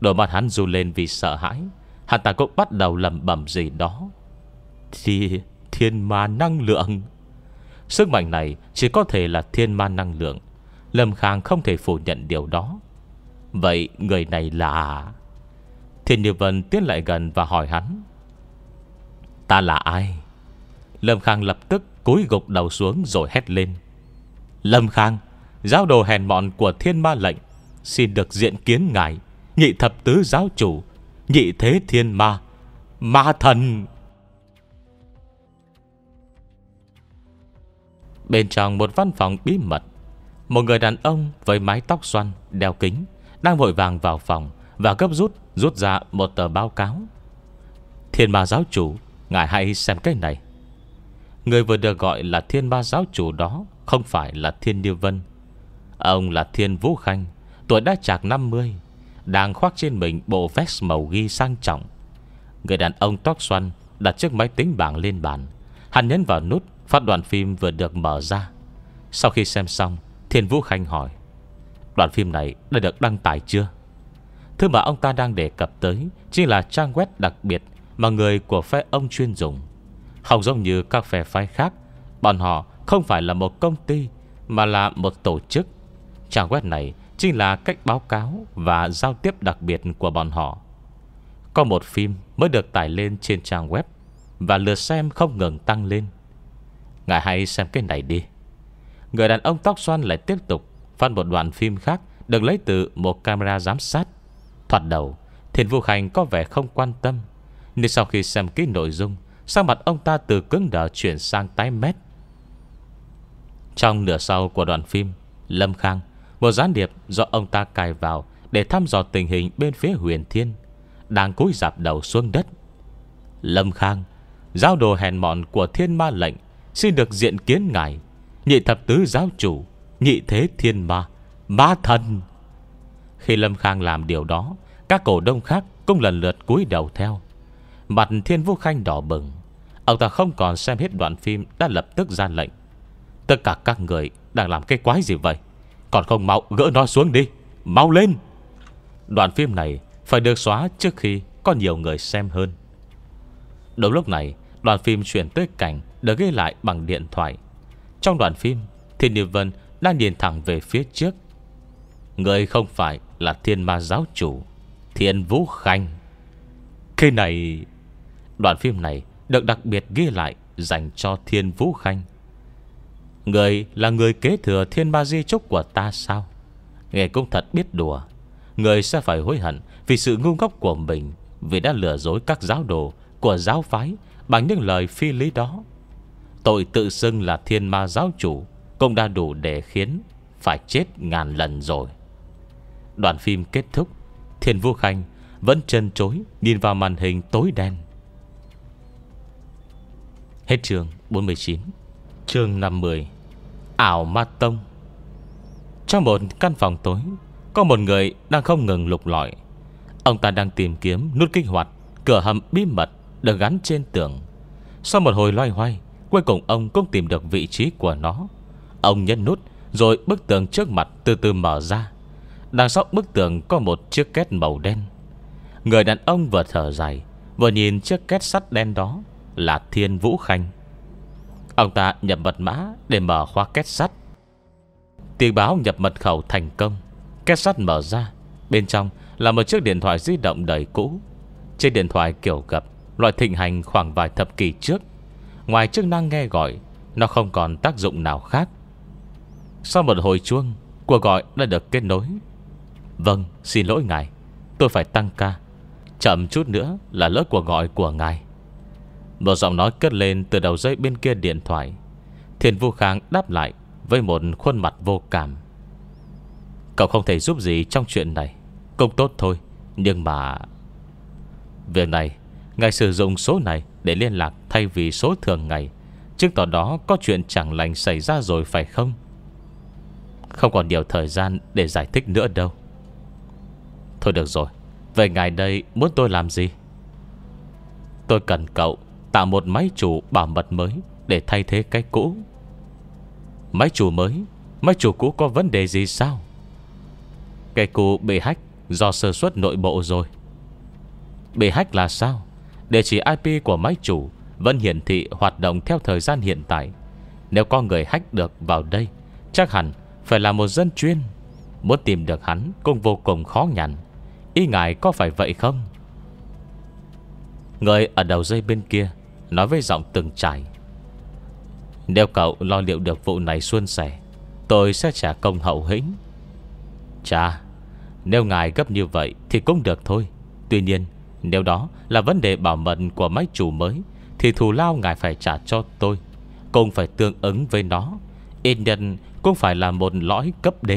Đôi mắt hắn run lên vì sợ hãi Hắn ta cũng bắt đầu lầm bẩm gì đó Thì thiên ma năng lượng Sức mạnh này chỉ có thể là thiên ma năng lượng Lâm Khang không thể phủ nhận điều đó Vậy người này là Thiên Như Vân tiến lại gần và hỏi hắn Ta là ai Lâm Khang lập tức cúi gục đầu xuống rồi hét lên Lâm Khang Giáo đồ hèn mọn của thiên ma lệnh Xin được diện kiến ngài Nhị thập tứ giáo chủ Nhị thế thiên ma Ma thần Bên trong một văn phòng bí mật Một người đàn ông với mái tóc xoăn Đeo kính đang vội vàng vào phòng Và gấp rút rút ra một tờ báo cáo Thiên ma giáo chủ Ngài hãy xem cái này Người vừa được gọi là thiên ma giáo chủ đó Không phải là thiên điêu vân Ông là thiên vũ khanh Tuổi đã chạc 50 Đang khoác trên mình bộ vest màu ghi sang trọng Người đàn ông tóc xoăn Đặt chiếc máy tính bảng lên bàn Hắn nhấn vào nút phát đoạn phim vừa được mở ra Sau khi xem xong Thiên Vũ Khanh hỏi Đoạn phim này đã được đăng tải chưa Thứ mà ông ta đang đề cập tới Chính là trang web đặc biệt Mà người của phe ông chuyên dùng Không giống như các phe phái khác Bọn họ không phải là một công ty Mà là một tổ chức Trang web này chính là cách báo cáo Và giao tiếp đặc biệt của bọn họ Có một phim mới được tải lên trên trang web Và lượt xem không ngừng tăng lên Ngài hãy xem cái này đi Người đàn ông tóc xoăn lại tiếp tục Phát một đoạn phim khác Được lấy từ một camera giám sát Thoạt đầu Thiền Vũ Khanh có vẻ không quan tâm Nhưng sau khi xem kỹ nội dung Sang mặt ông ta từ cứng đờ chuyển sang tái mét Trong nửa sau của đoạn phim Lâm Khang Một gián điệp do ông ta cài vào Để thăm dò tình hình bên phía huyền thiên Đang cúi dạp đầu xuống đất Lâm Khang Giáo đồ hèn mọn của thiên ma lệnh Xin được diện kiến ngài Nhị thập tứ giáo chủ Nhị thế thiên ma Ma thần Khi Lâm Khang làm điều đó Các cổ đông khác cũng lần lượt cúi đầu theo Mặt thiên vũ khanh đỏ bừng Ông ta không còn xem hết đoạn phim Đã lập tức ra lệnh Tất cả các người đang làm cái quái gì vậy Còn không mau gỡ nó xuống đi Mau lên Đoạn phim này phải được xóa trước khi Có nhiều người xem hơn Đúng lúc này Đoạn phim chuyển tới cảnh Được ghi lại bằng điện thoại Trong đoạn phim Thiên Niệm Vân đang nhìn thẳng về phía trước Người không phải là thiên ma giáo chủ Thiên Vũ Khanh Khi này Đoạn phim này được đặc biệt ghi lại Dành cho Thiên Vũ Khanh Người là người kế thừa thiên ma di trúc của ta sao Nghe cũng thật biết đùa Người sẽ phải hối hận Vì sự ngu ngốc của mình Vì đã lừa dối các giáo đồ Của giáo phái Bằng những lời phi lý đó Tội tự xưng là thiên ma giáo chủ cũng đã đủ để khiến Phải chết ngàn lần rồi Đoạn phim kết thúc Thiên Vũ Khanh vẫn chân chối Nhìn vào màn hình tối đen Hết trường 49 Trường 50 Ảo Ma Tông Trong một căn phòng tối Có một người đang không ngừng lục lọi Ông ta đang tìm kiếm nút kích hoạt Cửa hầm bí mật được gắn trên tường Sau một hồi loay hoay Cuối cùng ông cũng tìm được vị trí của nó Ông nhấn nút Rồi bức tường trước mặt từ từ mở ra Đằng sau bức tường có một chiếc két màu đen Người đàn ông vừa thở dài Vừa nhìn chiếc két sắt đen đó Là Thiên Vũ Khanh Ông ta nhập mật mã Để mở khóa két sắt tiền báo nhập mật khẩu thành công Két sắt mở ra Bên trong là một chiếc điện thoại di động đời cũ Chiếc điện thoại kiểu gập Loại thịnh hành khoảng vài thập kỷ trước Ngoài chức năng nghe gọi Nó không còn tác dụng nào khác sau một hồi chuông Cuộc gọi đã được kết nối Vâng xin lỗi ngài Tôi phải tăng ca Chậm chút nữa là lỡ cuộc gọi của ngài Một giọng nói cất lên từ đầu dây bên kia điện thoại Thiền Vũ kháng đáp lại Với một khuôn mặt vô cảm Cậu không thể giúp gì trong chuyện này Công tốt thôi Nhưng mà Việc này Ngài sử dụng số này để liên lạc thay vì số thường ngày Chứng tỏ đó có chuyện chẳng lành xảy ra rồi phải không không còn nhiều thời gian để giải thích nữa đâu Thôi được rồi Về ngày đây muốn tôi làm gì Tôi cần cậu Tạo một máy chủ bảo mật mới Để thay thế cái cũ Máy chủ mới Máy chủ cũ có vấn đề gì sao Cái cũ bị hack Do sơ suất nội bộ rồi Bị hack là sao Địa chỉ IP của máy chủ Vẫn hiển thị hoạt động theo thời gian hiện tại Nếu có người hack được vào đây Chắc hẳn phải là một dân chuyên Muốn tìm được hắn cũng vô cùng khó nhằn Ý ngài có phải vậy không Người ở đầu dây bên kia Nói với giọng từng trải Nếu cậu lo liệu được vụ này suôn sẻ Tôi sẽ trả công hậu hĩnh Chà Nếu ngài gấp như vậy Thì cũng được thôi Tuy nhiên nếu đó là vấn đề bảo mật của máy chủ mới Thì thù lao ngài phải trả cho tôi Cũng phải tương ứng với nó Ít nhân cũng phải là một lõi cấp D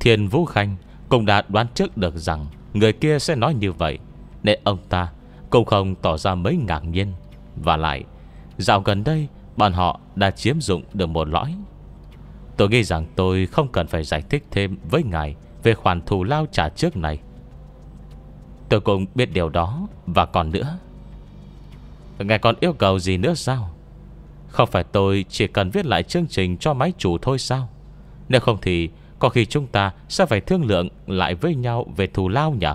thiên Vũ Khanh Cũng đã đoán trước được rằng Người kia sẽ nói như vậy Nên ông ta cũng không tỏ ra mấy ngạc nhiên Và lại Dạo gần đây Bọn họ đã chiếm dụng được một lõi Tôi nghĩ rằng tôi không cần phải giải thích thêm với ngài Về khoản thù lao trả trước này Tôi cũng biết điều đó Và còn nữa Ngài còn yêu cầu gì nữa sao không phải tôi chỉ cần viết lại chương trình cho máy chủ thôi sao Nếu không thì Có khi chúng ta sẽ phải thương lượng Lại với nhau về thù lao nhỉ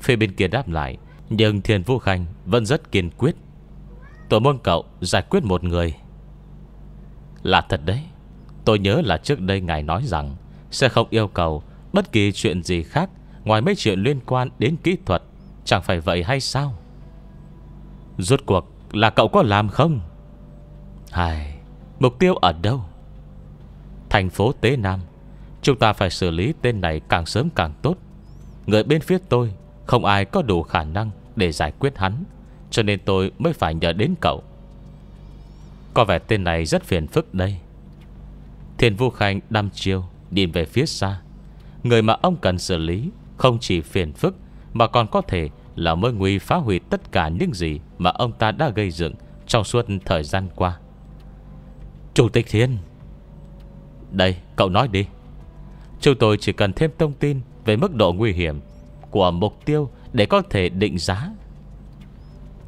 Phía bên kia đáp lại Nhưng Thiên Vũ Khanh vẫn rất kiên quyết Tôi muốn cậu giải quyết một người Là thật đấy Tôi nhớ là trước đây ngài nói rằng Sẽ không yêu cầu bất kỳ chuyện gì khác Ngoài mấy chuyện liên quan đến kỹ thuật Chẳng phải vậy hay sao Rốt cuộc là cậu có làm không hai mục tiêu ở đâu? Thành phố Tế Nam Chúng ta phải xử lý tên này càng sớm càng tốt Người bên phía tôi Không ai có đủ khả năng để giải quyết hắn Cho nên tôi mới phải nhờ đến cậu Có vẻ tên này rất phiền phức đây Thiên Vũ Khanh đăm chiêu Nhìn về phía xa Người mà ông cần xử lý Không chỉ phiền phức Mà còn có thể là mối nguy phá hủy tất cả những gì Mà ông ta đã gây dựng Trong suốt thời gian qua Chủ tịch Thiên Đây cậu nói đi Chúng tôi chỉ cần thêm thông tin Về mức độ nguy hiểm Của mục tiêu để có thể định giá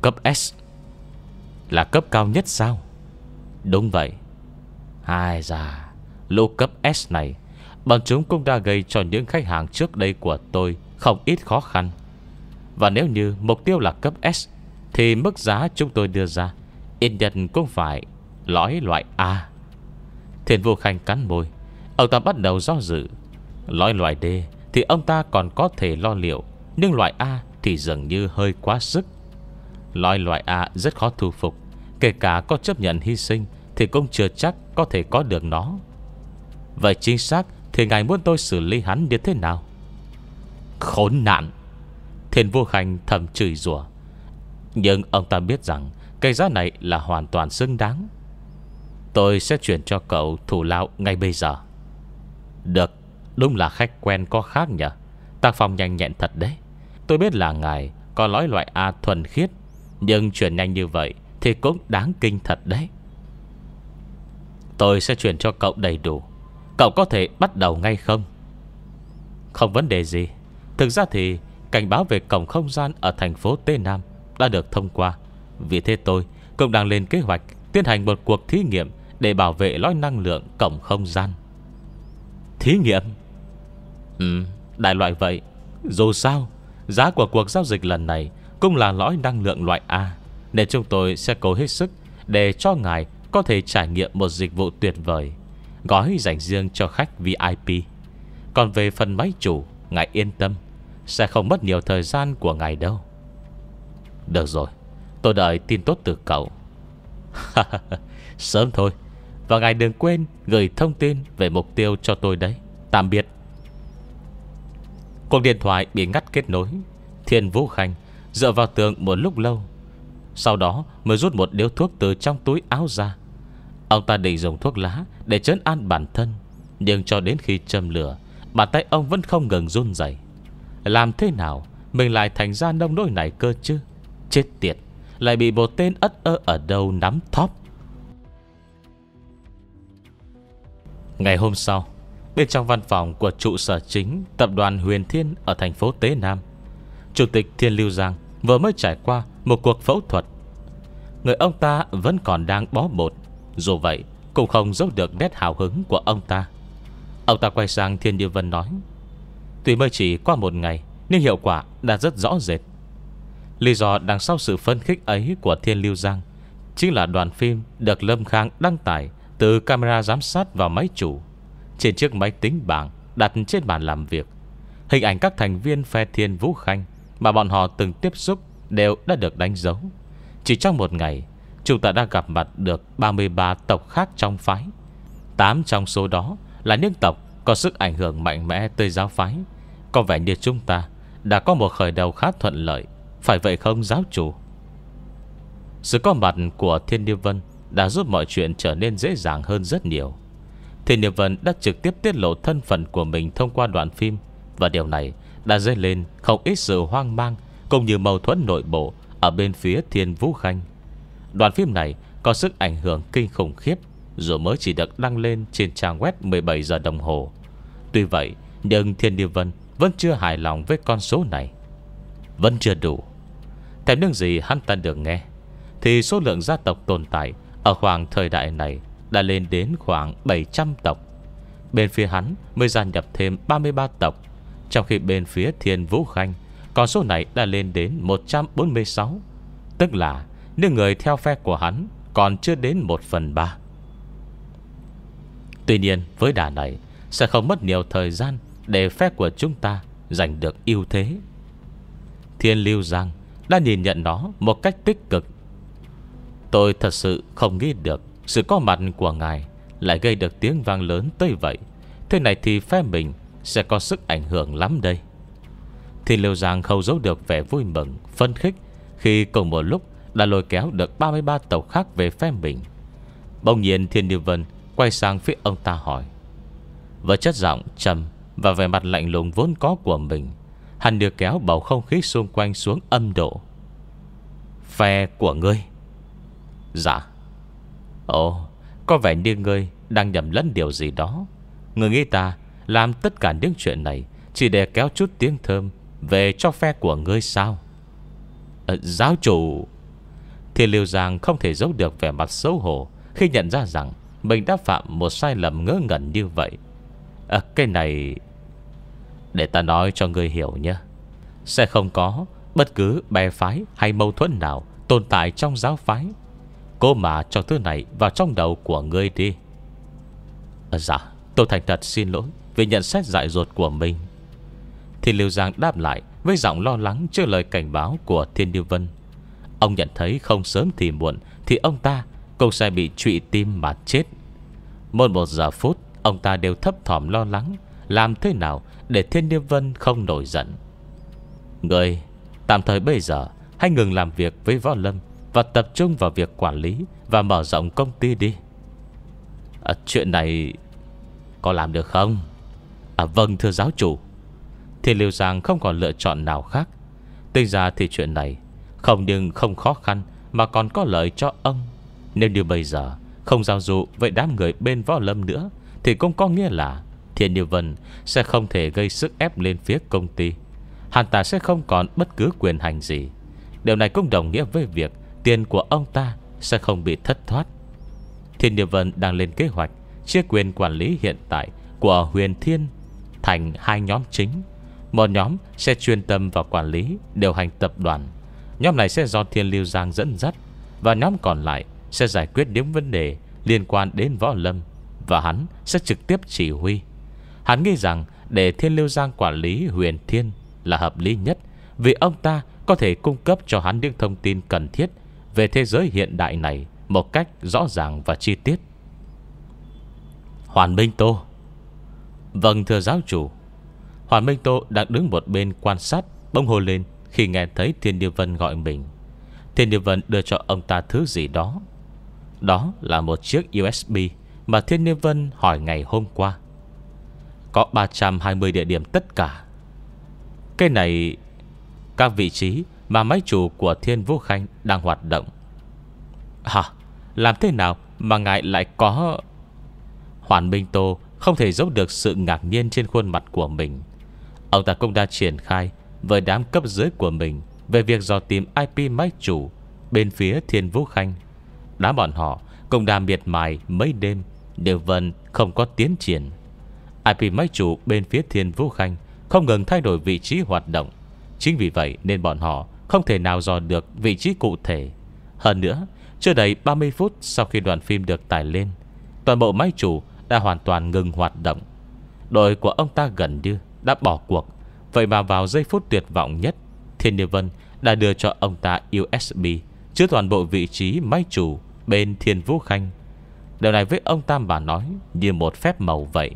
Cấp S Là cấp cao nhất sao Đúng vậy Hai già Lô cấp S này Bọn chúng cũng đã gây cho những khách hàng trước đây của tôi Không ít khó khăn Và nếu như mục tiêu là cấp S Thì mức giá chúng tôi đưa ra Ít nhất cũng phải Lõi loại A thiên vô khanh cắn môi Ông ta bắt đầu do dự Lõi loại D thì ông ta còn có thể lo liệu Nhưng loại A thì dường như hơi quá sức Lõi loại A rất khó thu phục Kể cả có chấp nhận hy sinh Thì cũng chưa chắc có thể có được nó Vậy chính xác Thì ngài muốn tôi xử lý hắn như thế nào Khốn nạn Thiên vô khanh thầm chửi rủa Nhưng ông ta biết rằng Cây giá này là hoàn toàn xứng đáng Tôi sẽ chuyển cho cậu thủ lao ngay bây giờ Được Đúng là khách quen có khác nhỉ Tác phong nhanh nhẹn thật đấy Tôi biết là ngài có nói loại A thuần khiết Nhưng chuyển nhanh như vậy Thì cũng đáng kinh thật đấy Tôi sẽ chuyển cho cậu đầy đủ Cậu có thể bắt đầu ngay không Không vấn đề gì Thực ra thì cảnh báo về cổng không gian Ở thành phố Tây Nam đã được thông qua Vì thế tôi cũng đang lên kế hoạch Tiến hành một cuộc thí nghiệm để bảo vệ lõi năng lượng cổng không gian Thí nghiệm Ừ đại loại vậy Dù sao Giá của cuộc giao dịch lần này Cũng là lõi năng lượng loại A Nên chúng tôi sẽ cố hết sức Để cho ngài có thể trải nghiệm một dịch vụ tuyệt vời Gói dành riêng cho khách VIP Còn về phần máy chủ Ngài yên tâm Sẽ không mất nhiều thời gian của ngài đâu Được rồi Tôi đợi tin tốt từ cậu Sớm thôi và ngài đừng quên gửi thông tin về mục tiêu cho tôi đấy Tạm biệt Cuộc điện thoại bị ngắt kết nối Thiên Vũ Khanh dựa vào tường một lúc lâu Sau đó mới rút một điếu thuốc từ trong túi áo ra Ông ta định dùng thuốc lá để chấn an bản thân Nhưng cho đến khi châm lửa Bàn tay ông vẫn không ngừng run rẩy Làm thế nào Mình lại thành ra nông nỗi này cơ chứ Chết tiệt Lại bị một tên ất ơ ở đâu nắm thóp Ngày hôm sau Bên trong văn phòng của trụ sở chính Tập đoàn Huyền Thiên ở thành phố Tế Nam Chủ tịch Thiên Lưu Giang Vừa mới trải qua một cuộc phẫu thuật Người ông ta vẫn còn đang bó bột Dù vậy Cũng không giấu được nét hào hứng của ông ta Ông ta quay sang Thiên Như Vân nói Tuy mới chỉ qua một ngày Nhưng hiệu quả đã rất rõ rệt Lý do đằng sau sự phân khích ấy của Thiên Lưu Giang Chính là đoàn phim được Lâm Khang đăng tải từ camera giám sát vào máy chủ Trên chiếc máy tính bảng Đặt trên bàn làm việc Hình ảnh các thành viên phe thiên Vũ Khanh Mà bọn họ từng tiếp xúc Đều đã được đánh dấu Chỉ trong một ngày Chúng ta đã gặp mặt được 33 tộc khác trong phái 8 trong số đó Là những tộc có sức ảnh hưởng mạnh mẽ tới giáo phái Có vẻ như chúng ta Đã có một khởi đầu khá thuận lợi Phải vậy không giáo chủ Sự có mặt của Thiên Điêu Vân đã giúp mọi chuyện trở nên dễ dàng hơn rất nhiều. Thiên Niệm Vân đã trực tiếp tiết lộ thân phận của mình thông qua đoạn phim và điều này đã dấy lên không ít sự hoang mang cũng như mâu thuẫn nội bộ ở bên phía Thiên Vũ Khanh. Đoạn phim này có sức ảnh hưởng kinh khủng khiếp dù mới chỉ được đăng lên trên trang web 17 giờ đồng hồ. Tuy vậy, nhưng Thiên Điêu Vân vẫn chưa hài lòng với con số này. Vẫn chưa đủ. Thèm những gì hắn ta được nghe, thì số lượng gia tộc tồn tại ở khoảng thời đại này Đã lên đến khoảng 700 tộc Bên phía hắn mới gia nhập thêm 33 tộc Trong khi bên phía Thiên Vũ Khanh con số này đã lên đến 146 Tức là những người theo phe của hắn Còn chưa đến 1 phần 3 Tuy nhiên với đà này Sẽ không mất nhiều thời gian Để phe của chúng ta giành được ưu thế Thiên Lưu Giang đã nhìn nhận nó một cách tích cực Tôi thật sự không nghĩ được Sự có mặt của ngài Lại gây được tiếng vang lớn tới vậy Thế này thì phe mình Sẽ có sức ảnh hưởng lắm đây Thì Liêu Giang không giấu được vẻ vui mừng Phân khích Khi cùng một lúc đã lôi kéo được 33 tàu khác về phe mình Bỗng nhiên Thiên Điều Vân Quay sang phía ông ta hỏi Với chất giọng trầm Và vẻ mặt lạnh lùng vốn có của mình Hắn được kéo bầu không khí xung quanh xuống âm độ Phe của ngươi Dạ Ồ Có vẻ như ngươi đang nhầm lẫn điều gì đó Người nghĩ ta Làm tất cả những chuyện này Chỉ để kéo chút tiếng thơm Về cho phe của ngươi sao ờ, Giáo chủ Thiên Liêu Giang không thể giấu được vẻ mặt xấu hổ Khi nhận ra rằng Mình đã phạm một sai lầm ngớ ngẩn như vậy à, Cái này Để ta nói cho ngươi hiểu nhé Sẽ không có Bất cứ bè phái hay mâu thuẫn nào Tồn tại trong giáo phái Cô mà cho thứ này vào trong đầu của ngươi đi à, Dạ Tôi thành thật xin lỗi Vì nhận xét dại dột của mình Thì Lưu Giang đáp lại Với giọng lo lắng trước lời cảnh báo của Thiên Điêu Vân Ông nhận thấy không sớm thì muộn Thì ông ta cũng sẽ bị trụy tim mà chết Một một giờ phút Ông ta đều thấp thỏm lo lắng Làm thế nào để Thiên Điêu Vân không nổi giận Người Tạm thời bây giờ Hãy ngừng làm việc với Võ Lâm và tập trung vào việc quản lý Và mở rộng công ty đi à, Chuyện này Có làm được không À vâng thưa giáo chủ Thì Liêu Giang không còn lựa chọn nào khác tuy ra thì chuyện này Không nhưng không khó khăn Mà còn có lợi cho ông Nếu như bây giờ không giao dụ Với đám người bên võ lâm nữa Thì cũng có nghĩa là Thiên Như Vân sẽ không thể gây sức ép lên phía công ty hàn ta sẽ không còn bất cứ quyền hành gì Điều này cũng đồng nghĩa với việc Tiền của ông ta sẽ không bị thất thoát Thiên Địa Vân đang lên kế hoạch Chia quyền quản lý hiện tại Của huyền thiên Thành hai nhóm chính Một nhóm sẽ chuyên tâm vào quản lý Điều hành tập đoàn Nhóm này sẽ do Thiên Lưu Giang dẫn dắt Và nhóm còn lại sẽ giải quyết những vấn đề Liên quan đến võ lâm Và hắn sẽ trực tiếp chỉ huy Hắn nghĩ rằng để Thiên Lưu Giang quản lý huyền thiên Là hợp lý nhất Vì ông ta có thể cung cấp cho hắn những thông tin cần thiết về thế giới hiện đại này một cách rõ ràng và chi tiết. Hoàn Minh Tô Vâng thưa giáo chủ Hoàn Minh Tô đang đứng một bên quan sát Bông hồ lên khi nghe thấy Thiên Địa Vân gọi mình Thiên Địa Vân đưa cho ông ta thứ gì đó Đó là một chiếc USB Mà Thiên Địa Vân hỏi ngày hôm qua Có 320 địa điểm tất cả Cái này Các vị trí mà máy chủ của Thiên Vũ Khanh đang hoạt động Hả? Làm thế nào mà ngài lại có... Hoàn Minh Tô không thể giấu được sự ngạc nhiên trên khuôn mặt của mình Ông ta cũng đã triển khai với đám cấp dưới của mình về việc dò tìm IP máy chủ bên phía Thiên Vũ Khanh. Đám bọn họ cũng đã miệt mài mấy đêm đều vẫn không có tiến triển. IP máy chủ bên phía Thiên Vũ Khanh không ngừng thay đổi vị trí hoạt động. Chính vì vậy nên bọn họ không thể nào dò được vị trí cụ thể Hơn nữa Chưa đầy 30 phút sau khi đoạn phim được tải lên Toàn bộ máy chủ đã hoàn toàn ngừng hoạt động Đội của ông ta gần như Đã bỏ cuộc Vậy mà vào giây phút tuyệt vọng nhất Thiên Như Vân đã đưa cho ông ta USB chứa toàn bộ vị trí máy chủ Bên Thiên Vũ Khanh Điều này với ông Tam bà nói Như một phép màu vậy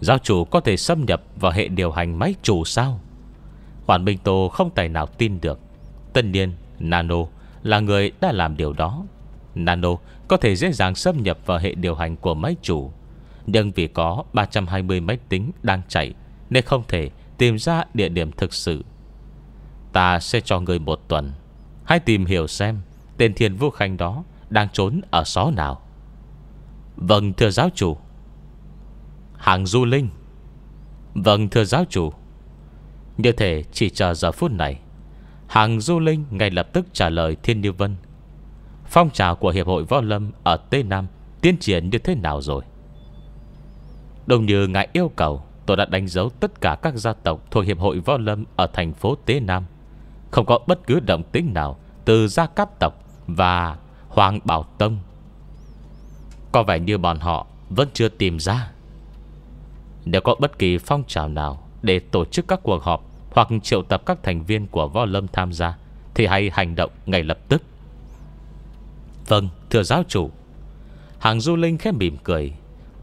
Giáo chủ có thể xâm nhập vào hệ điều hành máy chủ sao Hoàn Minh Tô không tài nào tin được Tất nhiên Nano là người đã làm điều đó Nano có thể dễ dàng xâm nhập vào hệ điều hành của máy chủ Nhưng vì có 320 máy tính đang chạy Nên không thể tìm ra địa điểm thực sự Ta sẽ cho người một tuần Hãy tìm hiểu xem Tên thiên vũ khanh đó Đang trốn ở xó nào Vâng thưa giáo chủ Hàng du linh Vâng thưa giáo chủ như thể chỉ chờ giờ phút này Hàng Du Linh ngay lập tức trả lời Thiên Như Vân Phong trào của Hiệp hội Võ Lâm Ở Tây Nam tiến triển như thế nào rồi Đồng như ngài yêu cầu Tôi đã đánh dấu tất cả các gia tộc Thuộc Hiệp hội Võ Lâm ở thành phố Tế Nam Không có bất cứ động tính nào Từ gia cát tộc Và Hoàng Bảo Tông Có vẻ như bọn họ Vẫn chưa tìm ra Nếu có bất kỳ phong trào nào Để tổ chức các cuộc họp hoặc triệu tập các thành viên của võ lâm tham gia Thì hãy hành động ngay lập tức Vâng thưa giáo chủ Hàng du linh khẽ mỉm cười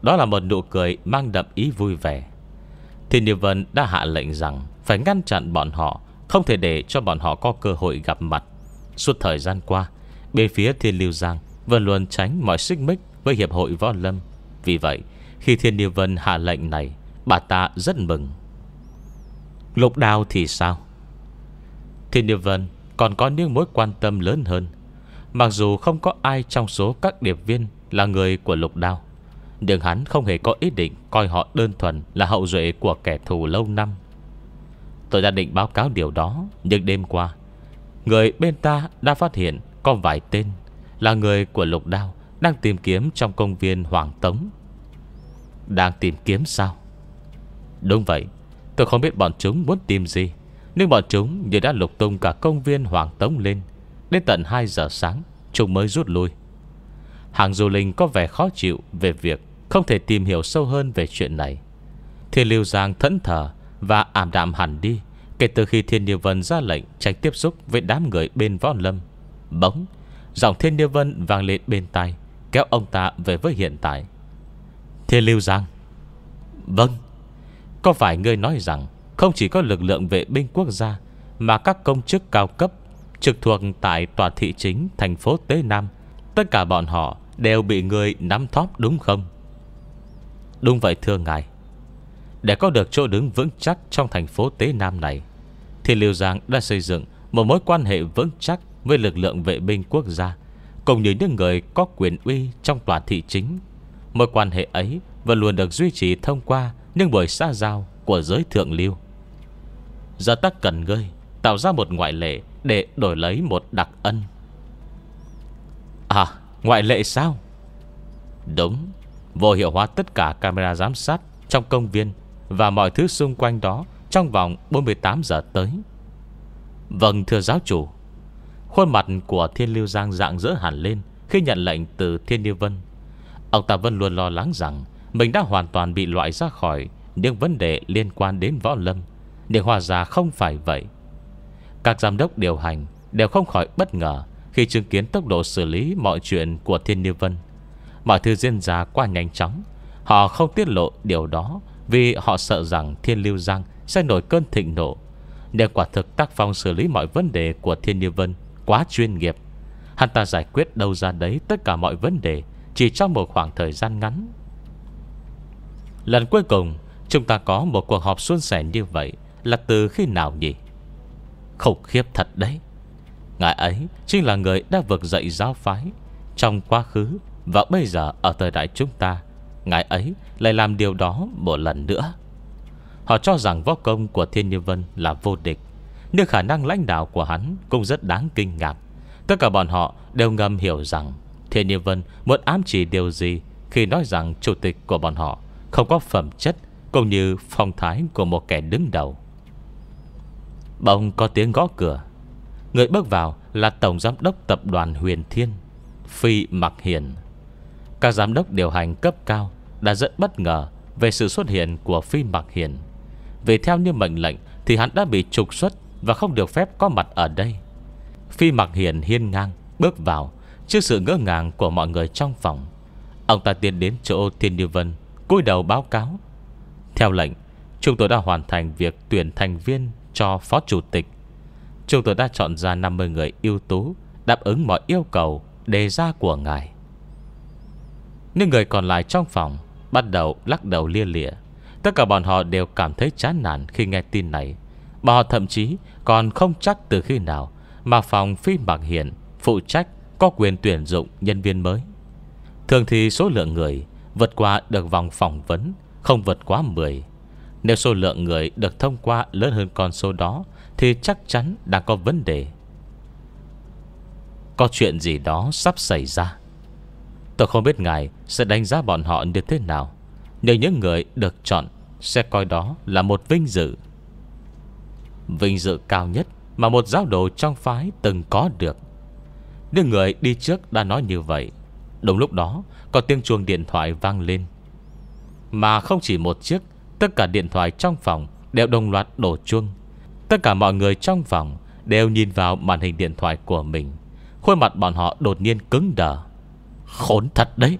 Đó là một nụ cười mang đậm ý vui vẻ Thiên Điều Vân đã hạ lệnh rằng Phải ngăn chặn bọn họ Không thể để cho bọn họ có cơ hội gặp mặt Suốt thời gian qua Bên phía Thiên Lưu Giang Vẫn luôn tránh mọi xích mích với Hiệp hội Võ Lâm Vì vậy khi Thiên Điều Vân hạ lệnh này Bà ta rất mừng Lục đào thì sao Thiên Điệp Vân còn có những mối quan tâm lớn hơn Mặc dù không có ai trong số các điệp viên Là người của lục đao Nhưng hắn không hề có ý định Coi họ đơn thuần là hậu duệ của kẻ thù lâu năm Tôi đã định báo cáo điều đó Nhưng đêm qua Người bên ta đã phát hiện Có vài tên Là người của lục đao Đang tìm kiếm trong công viên Hoàng Tống Đang tìm kiếm sao Đúng vậy Tôi không biết bọn chúng muốn tìm gì Nhưng bọn chúng như đã lục tung cả công viên Hoàng Tống lên Đến tận 2 giờ sáng Chúng mới rút lui Hàng du linh có vẻ khó chịu Về việc không thể tìm hiểu sâu hơn về chuyện này Thiên Liêu Giang thẫn thờ Và ảm đạm hẳn đi Kể từ khi Thiên Niêu Vân ra lệnh Tránh tiếp xúc với đám người bên võ lâm bỗng Giọng Thiên Niêu Vân vang lên bên tai Kéo ông ta về với hiện tại Thiên Liêu Giang Vâng có phải ngươi nói rằng Không chỉ có lực lượng vệ binh quốc gia Mà các công chức cao cấp Trực thuộc tại tòa thị chính thành phố Tế Nam Tất cả bọn họ đều bị người nắm thóp đúng không? Đúng vậy thưa ngài Để có được chỗ đứng vững chắc trong thành phố Tế Nam này Thì Liêu Giang đã xây dựng một mối quan hệ vững chắc với lực lượng vệ binh quốc gia Cùng như những người có quyền uy trong tòa thị chính Mối quan hệ ấy vẫn luôn được duy trì thông qua nhưng bởi xa giao của giới thượng lưu Giờ tắc cần ngươi Tạo ra một ngoại lệ Để đổi lấy một đặc ân À ngoại lệ sao Đúng Vô hiệu hóa tất cả camera giám sát Trong công viên Và mọi thứ xung quanh đó Trong vòng 48 giờ tới Vâng thưa giáo chủ Khuôn mặt của Thiên Lưu Giang dạng dỡ hẳn lên Khi nhận lệnh từ Thiên Lưu Vân Ông ta vẫn luôn lo lắng rằng mình đã hoàn toàn bị loại ra khỏi Những vấn đề liên quan đến võ lâm để hòa ra không phải vậy Các giám đốc điều hành Đều không khỏi bất ngờ Khi chứng kiến tốc độ xử lý mọi chuyện của Thiên Niêu Vân Mọi thứ diễn ra quá nhanh chóng Họ không tiết lộ điều đó Vì họ sợ rằng Thiên Lưu Giang Sẽ nổi cơn thịnh nộ Nhưng quả thực tác phong xử lý mọi vấn đề Của Thiên niêu Vân quá chuyên nghiệp Hắn ta giải quyết đâu ra đấy Tất cả mọi vấn đề Chỉ trong một khoảng thời gian ngắn Lần cuối cùng Chúng ta có một cuộc họp suôn sẻ như vậy Là từ khi nào nhỉ Khủng khiếp thật đấy Ngài ấy chính là người đã vực dậy giáo phái Trong quá khứ Và bây giờ ở thời đại chúng ta Ngài ấy lại làm điều đó một lần nữa Họ cho rằng võ công của Thiên Như Vân là vô địch Nhưng khả năng lãnh đạo của hắn Cũng rất đáng kinh ngạc Tất cả bọn họ đều ngầm hiểu rằng Thiên Như Vân muốn ám chỉ điều gì Khi nói rằng chủ tịch của bọn họ không có phẩm chất Cũng như phong thái của một kẻ đứng đầu Bỗng có tiếng gõ cửa Người bước vào là Tổng Giám đốc Tập đoàn Huyền Thiên Phi Mặc Hiền Các giám đốc điều hành cấp cao Đã rất bất ngờ về sự xuất hiện của Phi Mặc Hiền Vì theo như mệnh lệnh Thì hắn đã bị trục xuất Và không được phép có mặt ở đây Phi Mặc Hiền hiên ngang bước vào Trước sự ngỡ ngàng của mọi người trong phòng Ông ta tiến đến chỗ Thiên Như Vân cúi đầu báo cáo Theo lệnh Chúng tôi đã hoàn thành việc tuyển thành viên Cho phó chủ tịch Chúng tôi đã chọn ra 50 người ưu tú Đáp ứng mọi yêu cầu đề ra của ngài Những người còn lại trong phòng Bắt đầu lắc đầu lia lịa Tất cả bọn họ đều cảm thấy chán nản khi nghe tin này Bọn họ thậm chí còn không chắc từ khi nào Mà phòng phi mạc hiện Phụ trách có quyền tuyển dụng nhân viên mới Thường thì số lượng người Vượt qua được vòng phỏng vấn Không vượt quá 10 Nếu số lượng người được thông qua lớn hơn con số đó Thì chắc chắn đã có vấn đề Có chuyện gì đó sắp xảy ra Tôi không biết ngài sẽ đánh giá bọn họ như thế nào Nhưng những người được chọn Sẽ coi đó là một vinh dự Vinh dự cao nhất Mà một giáo đồ trong phái từng có được Những người đi trước đã nói như vậy Đúng lúc đó có tiếng chuông điện thoại vang lên Mà không chỉ một chiếc Tất cả điện thoại trong phòng Đều đồng loạt đổ chuông Tất cả mọi người trong phòng Đều nhìn vào màn hình điện thoại của mình Khuôn mặt bọn họ đột nhiên cứng đờ Khốn thật đấy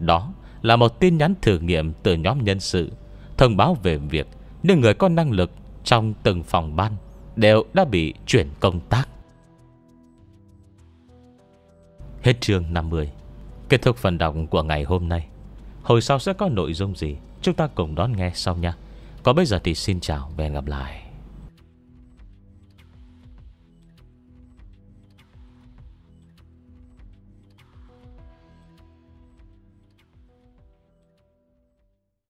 Đó là một tin nhắn thử nghiệm Từ nhóm nhân sự Thông báo về việc những người có năng lực Trong từng phòng ban Đều đã bị chuyển công tác Hết chương 50 Kết thúc phần đọc của ngày hôm nay Hồi sau sẽ có nội dung gì Chúng ta cùng đón nghe sau nha Còn bây giờ thì xin chào và hẹn gặp lại